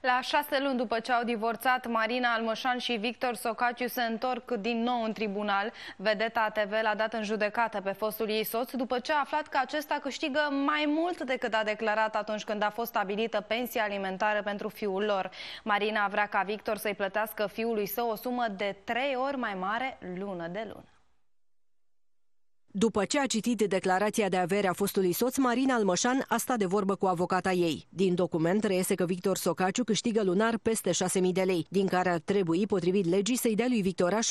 La șase luni după ce au divorțat, Marina Almășan și Victor Socaciu se întorc din nou în tribunal. Vedeta TV l-a dat în judecată pe fostul ei soț după ce a aflat că acesta câștigă mai mult decât a declarat atunci când a fost stabilită pensia alimentară pentru fiul lor. Marina vrea ca Victor să-i plătească fiului său o sumă de trei ori mai mare lună de lună. După ce a citit declarația de avere a fostului soț, Marina Almășan a stat de vorbă cu avocata ei. Din document reiese că Victor Socaciu câștigă lunar peste 6.000 de lei, din care ar trebui, potrivit legii, să-i dea lui Victoraș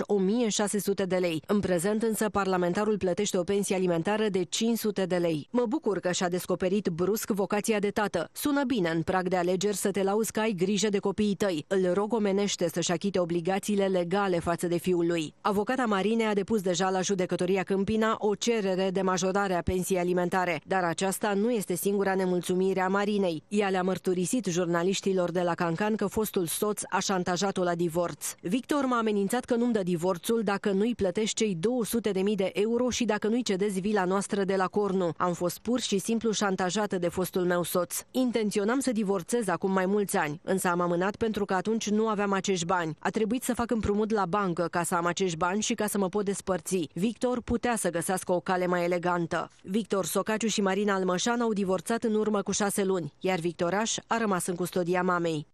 1.600 de lei. În prezent însă, parlamentarul plătește o pensie alimentară de 500 de lei. Mă bucur că și-a descoperit brusc vocația de tată. Sună bine în prag de alegeri să te lauzi că ai grijă de copiii tăi. Îl rog omenește să-și achite obligațiile legale față de fiul lui. Avocata Marine a depus deja la judecătoria Câmpina o cerere de majorare a pensiei alimentare, dar aceasta nu este singura nemulțumire a Marinei. Ea le-a mărturisit jurnaliștilor de la Cancan că fostul soț a șantajat-o la divorț. Victor m-a amenințat că nu-mi dă divorțul dacă nu-i plătești cei 200.000 de euro și dacă nu-i cedezi vila noastră de la Cornu. Am fost pur și simplu șantajată de fostul meu soț. Intenționam să divorțez acum mai mulți ani, însă am amânat pentru că atunci nu aveam acești bani. A trebuit să fac împrumut la bancă ca să am acești bani și ca să mă pot despărți. Victor putea să găsească găsesc o cale mai elegantă. Victor Socaciu și Marina Almășan au divorțat în urmă cu șase luni, iar Victoraș a rămas în custodia mamei.